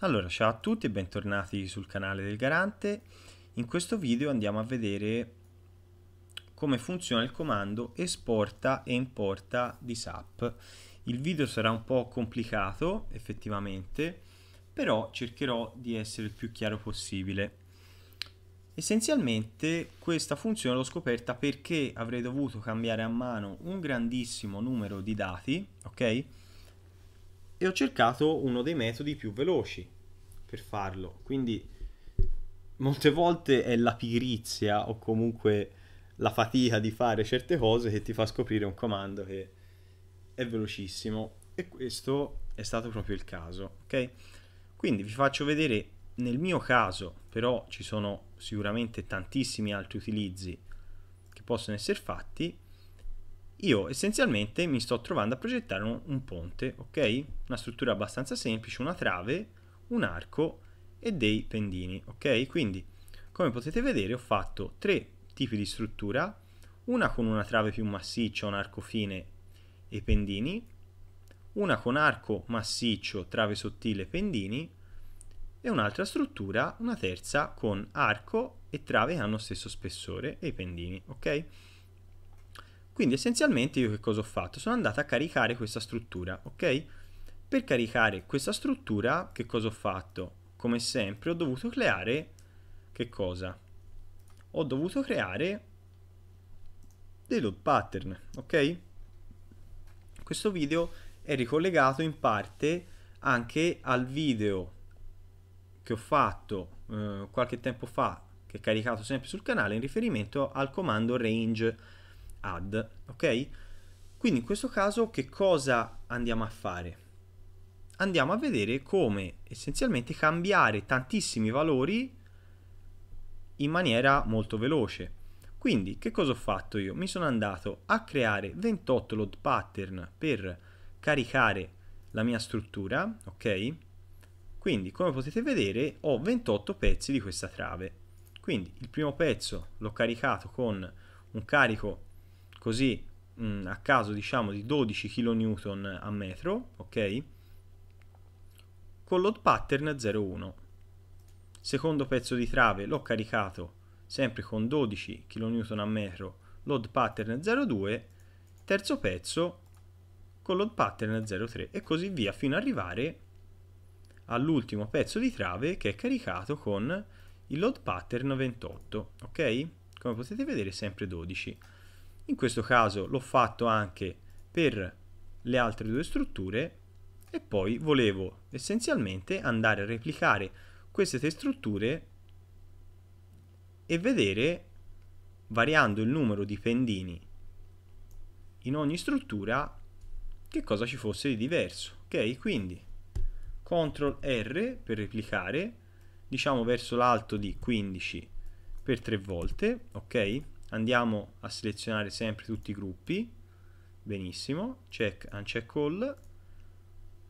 Allora, ciao a tutti e bentornati sul canale del Garante. In questo video andiamo a vedere come funziona il comando esporta e importa di SAP. Il video sarà un po' complicato effettivamente, però cercherò di essere il più chiaro possibile. Essenzialmente questa funzione l'ho scoperta perché avrei dovuto cambiare a mano un grandissimo numero di dati, ok? E ho cercato uno dei metodi più veloci per farlo. Quindi molte volte è la pigrizia o comunque la fatica di fare certe cose che ti fa scoprire un comando che è velocissimo e questo è stato proprio il caso, ok? Quindi vi faccio vedere nel mio caso, però ci sono sicuramente tantissimi altri utilizzi che possono essere fatti. Io essenzialmente mi sto trovando a progettare un, un ponte, ok? Una struttura abbastanza semplice, una trave, un arco e dei pendini, ok? Quindi, come potete vedere, ho fatto tre tipi di struttura, una con una trave più massiccia, un arco fine e pendini, una con arco massiccio, trave sottile e pendini, e un'altra struttura, una terza, con arco e trave che hanno stesso spessore e i pendini, ok? Quindi essenzialmente io che cosa ho fatto? Sono andato a caricare questa struttura, ok? Per caricare questa struttura che cosa ho fatto? Come sempre ho dovuto creare che cosa? ho dovuto creare dei load pattern, ok? Questo video è ricollegato in parte anche al video che ho fatto eh, qualche tempo fa, che è caricato sempre sul canale, in riferimento al comando range add, ok? Quindi in questo caso che cosa andiamo a fare? Andiamo a vedere come essenzialmente cambiare tantissimi valori in maniera molto veloce. Quindi che cosa ho fatto io? Mi sono andato a creare 28 load pattern per caricare la mia struttura, ok? Quindi come potete vedere ho 28 pezzi di questa trave. Quindi il primo pezzo l'ho caricato con un carico così mh, mm, a caso diciamo di 12 kN a metro, ok? Con load pattern 01. Secondo pezzo di trave l'ho caricato sempre con 12 kNm load pattern 02, terzo pezzo con load pattern 03 e così via fino ad arrivare all'ultimo pezzo di trave che è caricato con il load pattern 28, ok? Come potete vedere sempre 12. In questo caso l'ho fatto anche per le altre due strutture e poi volevo essenzialmente andare a replicare queste tre strutture e vedere variando il numero di pendini in ogni struttura che cosa ci fosse di diverso ok quindi CTRL R per replicare diciamo verso l'alto di 15 per tre volte ok andiamo a selezionare sempre tutti i gruppi benissimo check uncheck all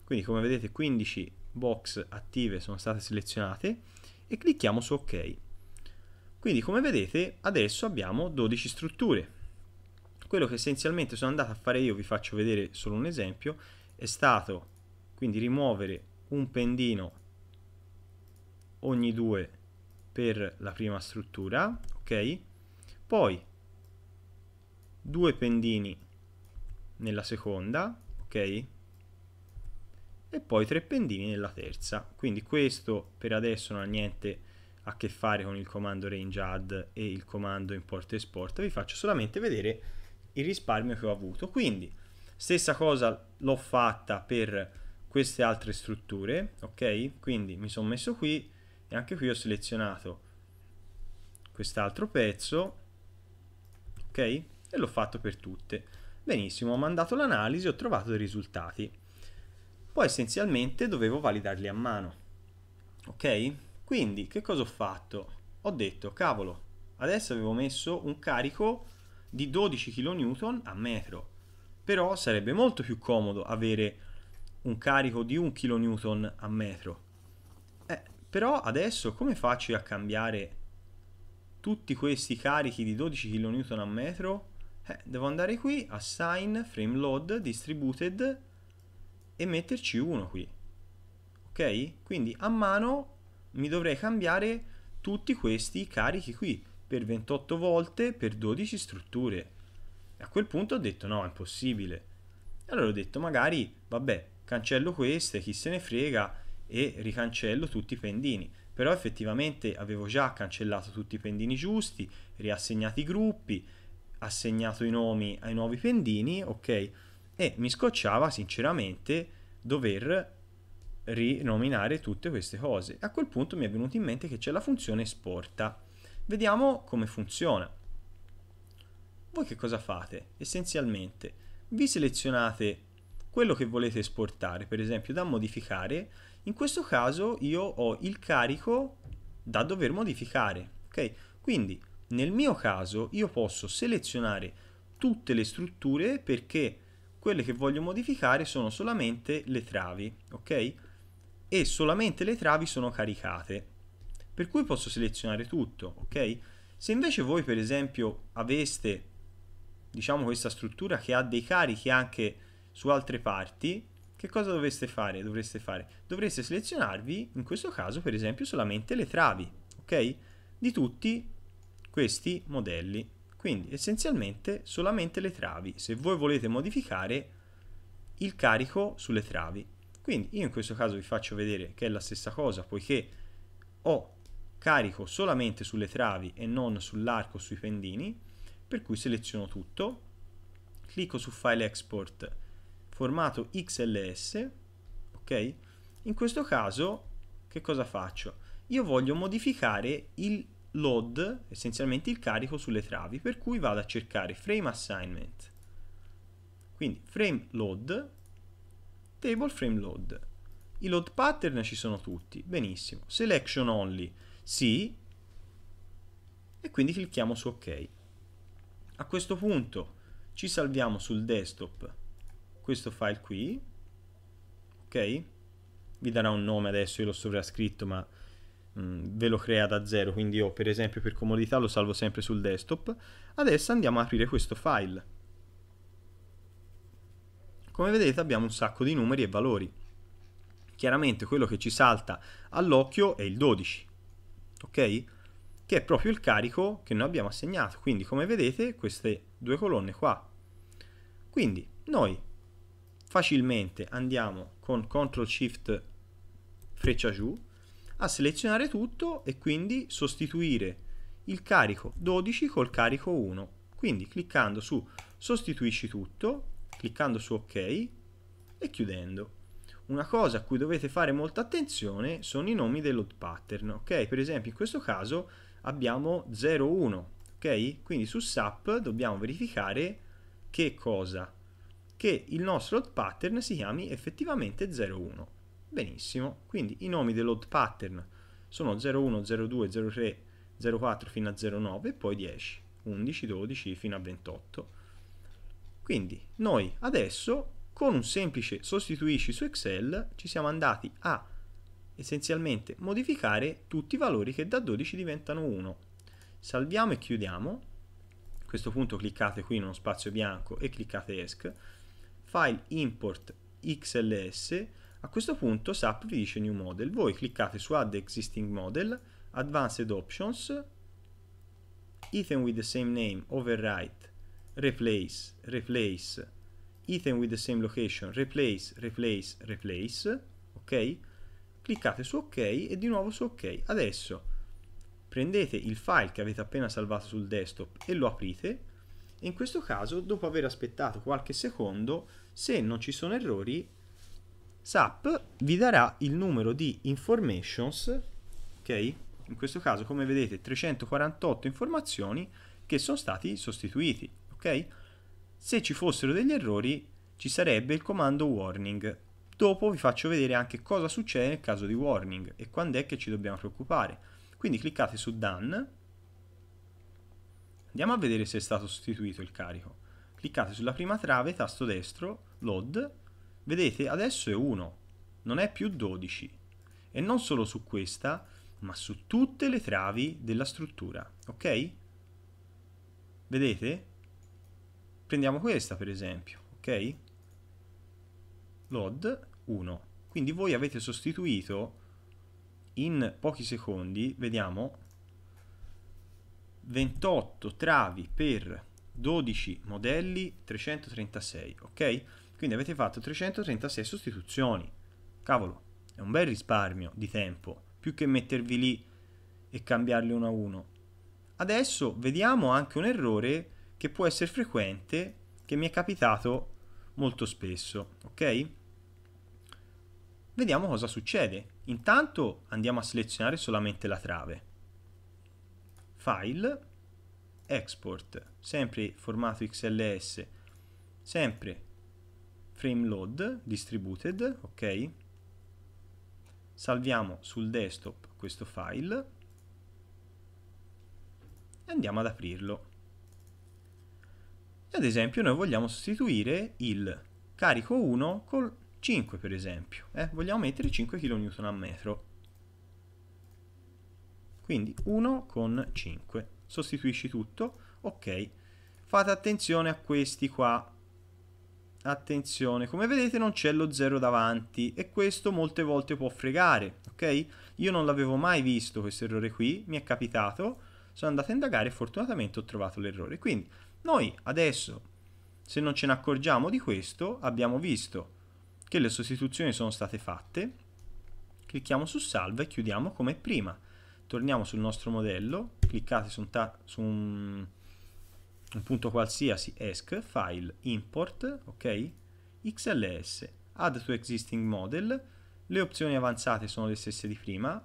quindi come vedete 15 box attive sono state selezionate e clicchiamo su ok. Quindi come vedete adesso abbiamo 12 strutture. Quello che essenzialmente sono andato a fare io, vi faccio vedere solo un esempio, è stato quindi rimuovere un pendino ogni due per la prima struttura, ok? Poi due pendini nella seconda, ok? e poi tre pendini nella terza. Quindi questo per adesso non ha niente a che fare con il comando range add e il comando import export, vi faccio solamente vedere il risparmio che ho avuto. Quindi stessa cosa l'ho fatta per queste altre strutture, ok? Quindi mi sono messo qui e anche qui ho selezionato quest'altro pezzo, ok? E l'ho fatto per tutte. Benissimo, ho mandato l'analisi e ho trovato dei risultati poi essenzialmente dovevo validarli a mano. Ok? Quindi che cosa ho fatto? Ho detto, cavolo, adesso avevo messo un carico di 12 kN a metro, però sarebbe molto più comodo avere un carico di 1 kN a metro. Eh, però adesso come faccio a cambiare tutti questi carichi di 12 kN a metro? Eh, devo andare qui, assign, frame load, distributed e metterci uno qui. Ok? Quindi a mano mi dovrei cambiare tutti questi carichi qui per 28 volte per 12 strutture. E a quel punto ho detto no, è impossibile. allora ho detto magari, vabbè, cancello queste, chi se ne frega, e ricancello tutti i pendini. Però effettivamente avevo già cancellato tutti i pendini giusti, riassegnati i gruppi, assegnato i nomi ai nuovi pendini, ok? e mi scocciava sinceramente dover rinominare tutte queste cose. A quel punto mi è venuto in mente che c'è la funzione esporta. Vediamo come funziona. Voi che cosa fate? Essenzialmente vi selezionate quello che volete esportare, per esempio da modificare. In questo caso io ho il carico da dover modificare, ok? Quindi nel mio caso io posso selezionare tutte le strutture perché quelle che voglio modificare sono solamente le travi, ok? E solamente le travi sono caricate, per cui posso selezionare tutto, ok? Se invece voi per esempio aveste, diciamo, questa struttura che ha dei carichi anche su altre parti, che cosa dovreste fare? Dovreste fare? Dovreste selezionarvi, in questo caso per esempio, solamente le travi, ok? Di tutti questi modelli. Quindi essenzialmente solamente le travi, se voi volete modificare il carico sulle travi. Quindi io in questo caso vi faccio vedere che è la stessa cosa, poiché ho carico solamente sulle travi e non sull'arco sui pendini, per cui seleziono tutto, clicco su File Export, formato XLS, ok? In questo caso che cosa faccio? Io voglio modificare il load, essenzialmente il carico sulle travi, per cui vado a cercare frame assignment. Quindi frame load, table frame load. I load pattern ci sono tutti, benissimo. Selection only, sì, e quindi clicchiamo su ok. A questo punto ci salviamo sul desktop questo file qui, ok? Vi darà un nome adesso, io l'ho sovrascritto, ma mh, mm, ve lo crea da zero, quindi io per esempio per comodità lo salvo sempre sul desktop. Adesso andiamo a aprire questo file. Come vedete abbiamo un sacco di numeri e valori. Chiaramente quello che ci salta all'occhio è il 12, ok? Che è proprio il carico che noi abbiamo assegnato, quindi come vedete queste due colonne qua. Quindi noi facilmente andiamo con CTRL SHIFT freccia giù a selezionare tutto e quindi sostituire il carico 12 col carico 1. Quindi cliccando su sostituisci tutto, cliccando su ok e chiudendo. Una cosa a cui dovete fare molta attenzione sono i nomi del load pattern, ok? Per esempio in questo caso abbiamo 01, ok? Quindi su SAP dobbiamo verificare che cosa? Che il nostro load pattern si chiami effettivamente 01. Benissimo, quindi i nomi del load pattern sono 01, 02, 03, 04 fino a 09 e poi 10, 11, 12 fino a 28. Quindi noi adesso con un semplice sostituisci su Excel ci siamo andati a essenzialmente modificare tutti i valori che da 12 diventano 1. Salviamo e chiudiamo. A questo punto cliccate qui in uno spazio bianco e cliccate ESC. File import XLS a questo punto SAP vi dice New Model. Voi cliccate su Add Existing Model, Advanced Options, Ethan with the same name, Overwrite, Replace, Replace, Ethan with the same location, Replace, Replace, Replace, ok? Cliccate su OK e di nuovo su OK. Adesso prendete il file che avete appena salvato sul desktop e lo aprite in questo caso, dopo aver aspettato qualche secondo, se non ci sono errori, SAP vi darà il numero di informations, ok? In questo caso, come vedete, 348 informazioni che sono stati sostituiti, ok? Se ci fossero degli errori, ci sarebbe il comando warning. Dopo vi faccio vedere anche cosa succede nel caso di warning e quando è che ci dobbiamo preoccupare. Quindi cliccate su Done. Andiamo a vedere se è stato sostituito il carico. Cliccate sulla prima trave, tasto destro, Load, Vedete, adesso è 1, non è più 12. E non solo su questa, ma su tutte le travi della struttura, ok? Vedete? Prendiamo questa per esempio, ok? Load 1. Quindi voi avete sostituito in pochi secondi, vediamo, 28 travi per 12 modelli 336, ok? Quindi avete fatto 336 sostituzioni. Cavolo, è un bel risparmio di tempo, più che mettervi lì e cambiarli uno a uno. Adesso vediamo anche un errore che può essere frequente, che mi è capitato molto spesso, ok? Vediamo cosa succede. Intanto andiamo a selezionare solamente la trave. File, export, sempre formato XLS, sempre frame load distributed, ok? Salviamo sul desktop questo file e andiamo ad aprirlo. E ad esempio noi vogliamo sostituire il carico 1 col 5 per esempio, eh? vogliamo mettere 5 kN al metro. Quindi 1 con 5, sostituisci tutto, ok. Fate attenzione a questi qua attenzione come vedete non c'è lo 0 davanti e questo molte volte può fregare ok io non l'avevo mai visto questo errore qui mi è capitato sono andato a indagare e fortunatamente ho trovato l'errore quindi noi adesso se non ce ne accorgiamo di questo abbiamo visto che le sostituzioni sono state fatte clicchiamo su salva e chiudiamo come prima torniamo sul nostro modello cliccate su un, su un un punto qualsiasi ESC, file, import, ok? XLS, add to existing model, le opzioni avanzate sono le stesse di prima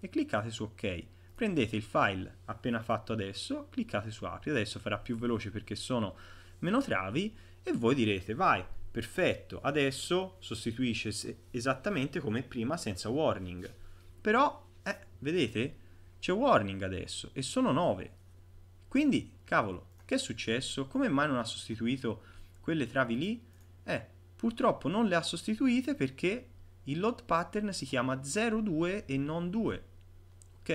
e cliccate su ok. Prendete il file appena fatto adesso, cliccate su apri, adesso farà più veloce perché sono meno travi e voi direte vai, perfetto, adesso sostituisce esattamente come prima senza warning. Però, eh, vedete, c'è warning adesso e sono 9. Quindi Cavolo, che è successo? Come mai non ha sostituito quelle travi lì? Eh, purtroppo non le ha sostituite perché il load pattern si chiama 02 e non 2. Ok?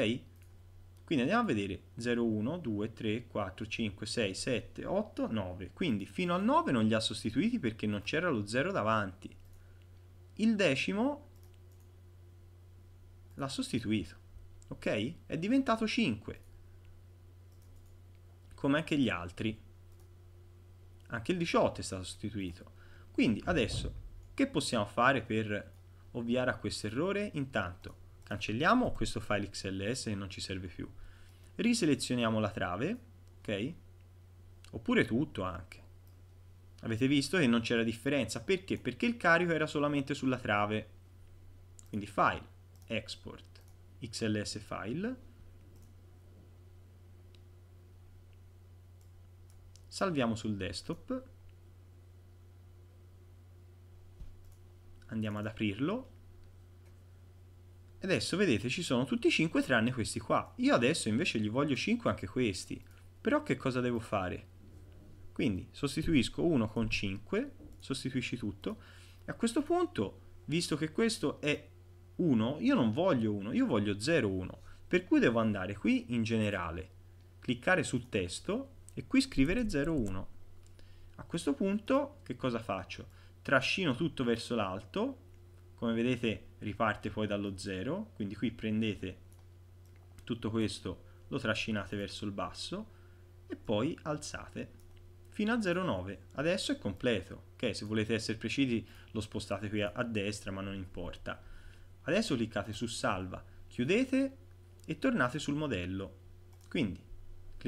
Quindi andiamo a vedere 0, 2, 3, 4, 5, 6, 7, 8, 9. Quindi fino al 9 non li ha sostituiti perché non c'era lo 0 davanti. Il decimo l'ha sostituito. Ok? È diventato 5 com'è che gli altri. Anche il 18 è stato sostituito. Quindi adesso che possiamo fare per ovviare a questo errore? Intanto cancelliamo questo file XLS che non ci serve più. Riselezioniamo la trave, ok? Oppure tutto anche. Avete visto che non c'era differenza. Perché? Perché il carico era solamente sulla trave. Quindi file, export, xls file, salviamo sul desktop, andiamo ad aprirlo, e adesso vedete ci sono tutti 5 tranne questi qua, io adesso invece gli voglio 5 anche questi, però che cosa devo fare? Quindi sostituisco 1 con 5, sostituisci tutto, e a questo punto, visto che questo è 1, io non voglio 1, io voglio 0,1, per cui devo andare qui in generale, cliccare sul testo e qui scrivere 01. A questo punto che cosa faccio? Trascino tutto verso l'alto, come vedete riparte poi dallo 0, quindi qui prendete tutto questo, lo trascinate verso il basso e poi alzate fino a 0,9. Adesso è completo, ok? Se volete essere precisi lo spostate qui a, a destra ma non importa. Adesso cliccate su salva, chiudete e tornate sul modello. Quindi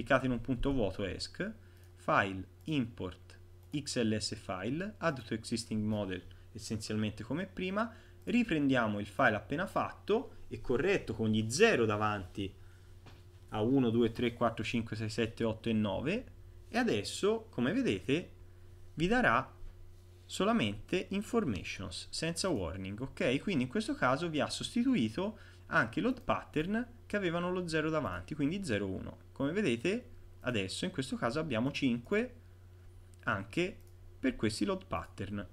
cliccate in un punto vuoto ESC, file import xls file, add to existing model essenzialmente come prima, riprendiamo il file appena fatto e corretto con gli 0 davanti a 1, 2, 3, 4, 5, 6, 7, 8 e 9 e adesso come vedete vi darà solamente informations senza warning ok quindi in questo caso vi ha sostituito anche load pattern che avevano lo 0 davanti quindi 0 1 come vedete adesso in questo caso abbiamo 5 anche per questi load pattern.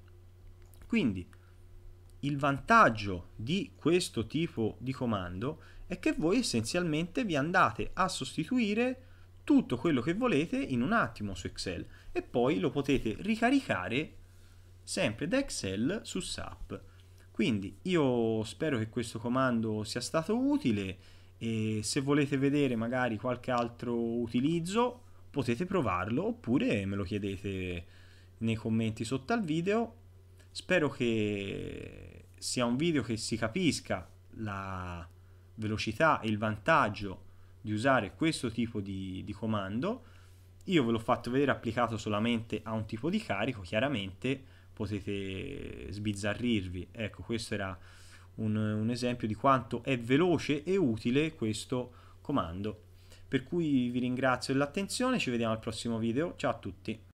Quindi il vantaggio di questo tipo di comando è che voi essenzialmente vi andate a sostituire tutto quello che volete in un attimo su Excel e poi lo potete ricaricare sempre da Excel su SAP. Quindi io spero che questo comando sia stato utile e se volete vedere magari qualche altro utilizzo potete provarlo oppure me lo chiedete nei commenti sotto al video spero che sia un video che si capisca la velocità e il vantaggio di usare questo tipo di, di comando io ve l'ho fatto vedere applicato solamente a un tipo di carico chiaramente potete sbizzarrirvi ecco questo era un, un esempio di quanto è veloce e utile questo comando. Per cui vi ringrazio dell'attenzione, ci vediamo al prossimo video, ciao a tutti!